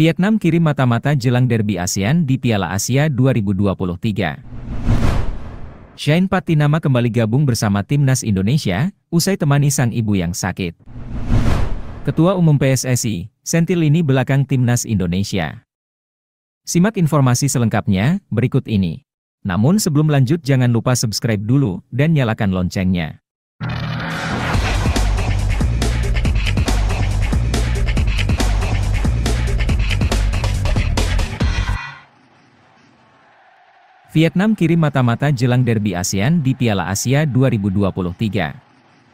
Vietnam kirim mata-mata jelang derby ASEAN di Piala Asia 2023. Shane Patinama kembali gabung bersama timnas Indonesia, usai temani sang ibu yang sakit. Ketua Umum PSSI, Sentilini belakang timnas Indonesia. Simak informasi selengkapnya berikut ini. Namun sebelum lanjut jangan lupa subscribe dulu dan nyalakan loncengnya. Vietnam kirim mata-mata jelang derby ASEAN di Piala Asia 2023.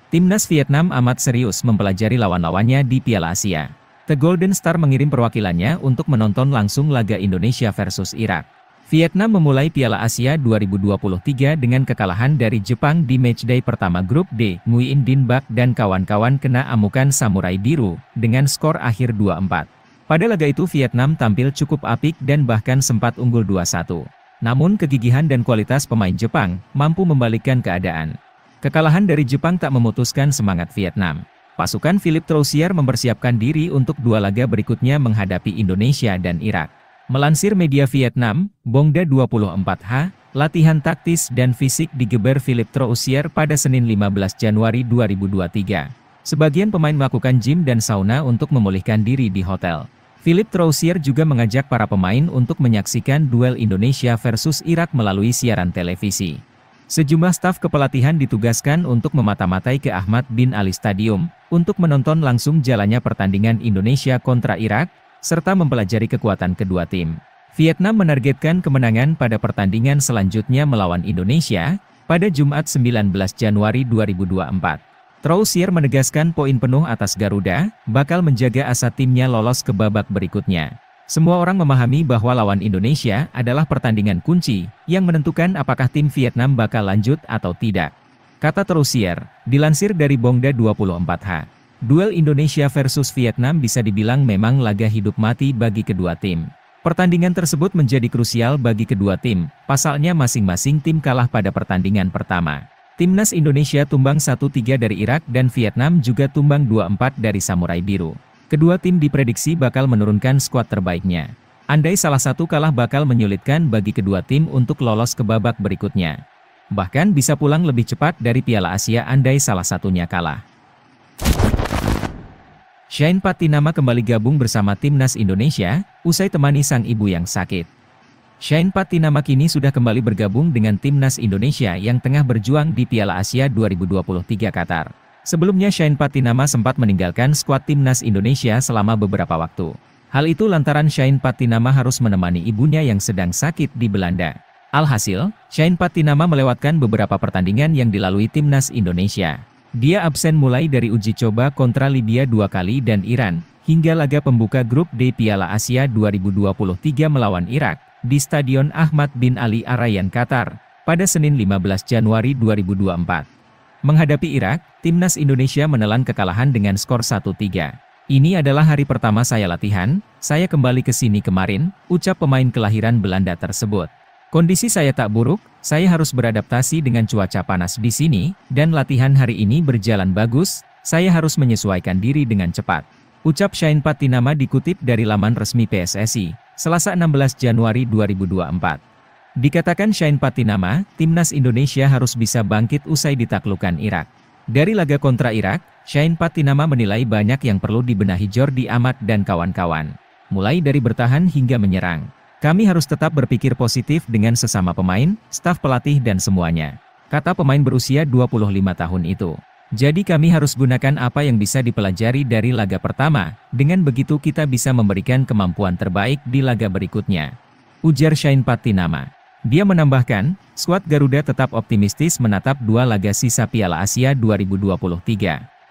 Timnas Vietnam amat serius mempelajari lawan-lawannya di Piala Asia. The Golden Star mengirim perwakilannya untuk menonton langsung laga Indonesia versus Irak. Vietnam memulai Piala Asia 2023 dengan kekalahan dari Jepang di matchday pertama grup D, Nguyen Din Bak dan kawan-kawan kena amukan Samurai Biru, dengan skor akhir 2-4. Pada laga itu Vietnam tampil cukup apik dan bahkan sempat unggul 2-1. Namun kegigihan dan kualitas pemain Jepang mampu membalikkan keadaan. Kekalahan dari Jepang tak memutuskan semangat Vietnam. Pasukan Philip Troussier mempersiapkan diri untuk dua laga berikutnya menghadapi Indonesia dan Irak. Melansir media Vietnam, Bongda 24H, latihan taktis dan fisik digeber Philip Troussier pada Senin 15 Januari 2023. Sebagian pemain melakukan gym dan sauna untuk memulihkan diri di hotel. Philip Troussier juga mengajak para pemain untuk menyaksikan duel Indonesia versus Irak melalui siaran televisi. Sejumlah staf kepelatihan ditugaskan untuk memata-matai ke Ahmad bin Ali Stadium, untuk menonton langsung jalannya pertandingan Indonesia kontra Irak, serta mempelajari kekuatan kedua tim. Vietnam menargetkan kemenangan pada pertandingan selanjutnya melawan Indonesia, pada Jumat 19 Januari 2024. Trousier menegaskan poin penuh atas Garuda, bakal menjaga asa timnya lolos ke babak berikutnya. Semua orang memahami bahwa lawan Indonesia adalah pertandingan kunci, yang menentukan apakah tim Vietnam bakal lanjut atau tidak. Kata Trousier, dilansir dari Bongda 24H. Duel Indonesia versus Vietnam bisa dibilang memang laga hidup mati bagi kedua tim. Pertandingan tersebut menjadi krusial bagi kedua tim, pasalnya masing-masing tim kalah pada pertandingan pertama. Timnas Indonesia tumbang 1-3 dari Irak dan Vietnam juga tumbang 2-4 dari Samurai Biru. Kedua tim diprediksi bakal menurunkan skuad terbaiknya. Andai salah satu kalah bakal menyulitkan bagi kedua tim untuk lolos ke babak berikutnya. Bahkan bisa pulang lebih cepat dari Piala Asia andai salah satunya kalah. Shane Patinama kembali gabung bersama Timnas Indonesia, usai temani sang ibu yang sakit. Shane Patinama kini sudah kembali bergabung dengan timnas Indonesia yang tengah berjuang di Piala Asia 2023 Qatar. Sebelumnya Shane Patinama sempat meninggalkan skuad timnas Indonesia selama beberapa waktu. Hal itu lantaran Shane Patinama harus menemani ibunya yang sedang sakit di Belanda. Alhasil, Shane Patinama melewatkan beberapa pertandingan yang dilalui timnas Indonesia. Dia absen mulai dari uji coba kontra Libya dua kali dan Iran, hingga laga pembuka grup D Piala Asia 2023 melawan Irak, di Stadion Ahmad bin Ali Arayan Qatar pada Senin 15 Januari 2024. Menghadapi Irak, timnas Indonesia menelan kekalahan dengan skor 1-3. Ini adalah hari pertama saya latihan, saya kembali ke sini kemarin, ucap pemain kelahiran Belanda tersebut. Kondisi saya tak buruk, saya harus beradaptasi dengan cuaca panas di sini, dan latihan hari ini berjalan bagus, saya harus menyesuaikan diri dengan cepat. Ucap Shine Patinama dikutip dari laman resmi PSSI. Selasa 16 Januari 2024. Dikatakan Shine Patinama, timnas Indonesia harus bisa bangkit usai ditaklukkan Irak. Dari laga kontra Irak, Shine Patinama menilai banyak yang perlu dibenahi Jordi Amat dan kawan-kawan. Mulai dari bertahan hingga menyerang. Kami harus tetap berpikir positif dengan sesama pemain, staf pelatih dan semuanya. Kata pemain berusia 25 tahun itu. Jadi kami harus gunakan apa yang bisa dipelajari dari laga pertama, dengan begitu kita bisa memberikan kemampuan terbaik di laga berikutnya. Ujar Shine Patinama. Dia menambahkan, skuad Garuda tetap optimistis menatap dua laga sisa Piala Asia 2023.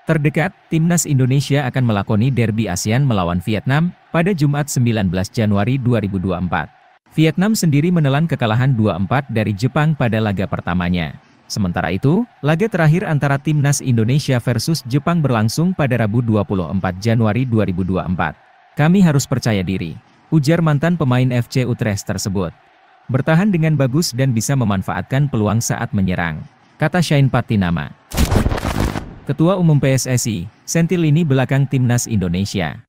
Terdekat, Timnas Indonesia akan melakoni derby ASEAN melawan Vietnam pada Jumat 19 Januari 2024. Vietnam sendiri menelan kekalahan 2-4 dari Jepang pada laga pertamanya. Sementara itu, laga terakhir antara Timnas Indonesia versus Jepang berlangsung pada Rabu 24 Januari 2024. Kami harus percaya diri, ujar mantan pemain FC Utrecht tersebut. Bertahan dengan bagus dan bisa memanfaatkan peluang saat menyerang, kata Shine Patinama. Ketua Umum PSSI, Sentilini belakang Timnas Indonesia.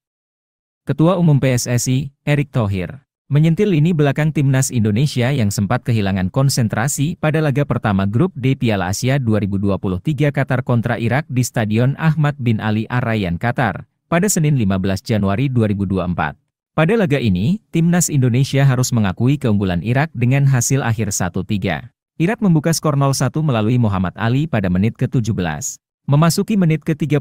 Ketua Umum PSSI, Erick Thohir, Menyentil lini belakang timnas Indonesia yang sempat kehilangan konsentrasi pada laga pertama grup D Piala Asia 2023 Qatar kontra Irak di Stadion Ahmad bin Ali Arayan Qatar pada Senin 15 Januari 2024. Pada laga ini, timnas Indonesia harus mengakui keunggulan Irak dengan hasil akhir 1-3. Irak membuka skor 0-1 melalui Muhammad Ali pada menit ke-17. Memasuki menit ke-37,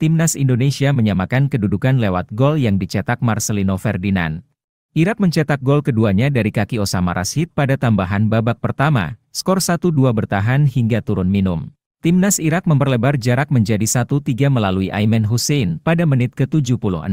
timnas Indonesia menyamakan kedudukan lewat gol yang dicetak Marcelino Ferdinand. Irak mencetak gol keduanya dari kaki Osama Rashid pada tambahan babak pertama, skor 1-2 bertahan hingga turun minum. Timnas Irak memperlebar jarak menjadi 1-3 melalui Aiman Hussein pada menit ke-76.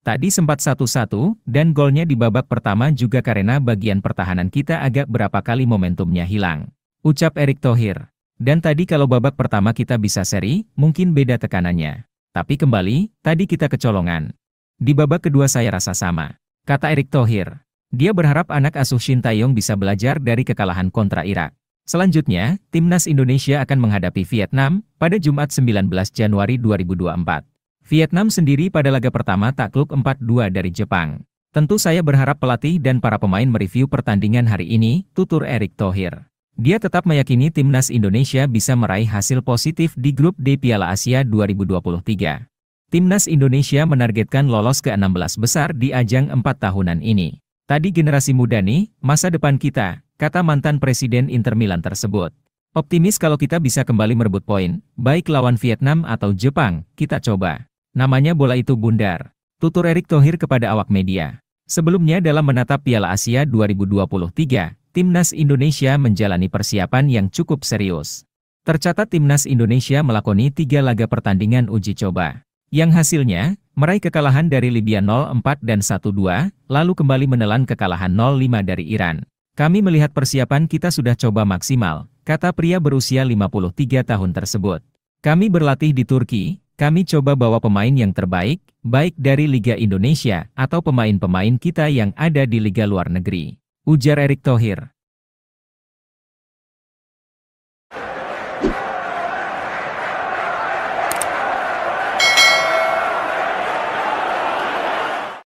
Tadi sempat 1-1, dan golnya di babak pertama juga karena bagian pertahanan kita agak berapa kali momentumnya hilang. Ucap Erik Thohir. Dan tadi kalau babak pertama kita bisa seri, mungkin beda tekanannya. Tapi kembali, tadi kita kecolongan. Di babak kedua saya rasa sama. Kata Erick Thohir. Dia berharap anak asuh Shin Taeyong bisa belajar dari kekalahan kontra Irak. Selanjutnya, Timnas Indonesia akan menghadapi Vietnam pada Jumat 19 Januari 2024. Vietnam sendiri pada laga pertama takluk 4-2 dari Jepang. Tentu saya berharap pelatih dan para pemain mereview pertandingan hari ini, tutur Erick Thohir. Dia tetap meyakini Timnas Indonesia bisa meraih hasil positif di grup D Piala Asia 2023. Timnas Indonesia menargetkan lolos ke 16 besar di ajang 4 tahunan ini. Tadi generasi muda nih, masa depan kita, kata mantan Presiden Inter Milan tersebut. Optimis kalau kita bisa kembali merebut poin, baik lawan Vietnam atau Jepang, kita coba. Namanya bola itu bundar. Tutur Erik Thohir kepada awak media. Sebelumnya dalam menatap Piala Asia 2023, Timnas Indonesia menjalani persiapan yang cukup serius. Tercatat Timnas Indonesia melakoni tiga laga pertandingan uji coba. Yang hasilnya, meraih kekalahan dari Libya 04 dan 12, lalu kembali menelan kekalahan 05 dari Iran. Kami melihat persiapan kita sudah coba maksimal, kata pria berusia 53 tahun tersebut. Kami berlatih di Turki, kami coba bawa pemain yang terbaik, baik dari Liga Indonesia atau pemain-pemain kita yang ada di Liga Luar Negeri. Ujar Erick Thohir.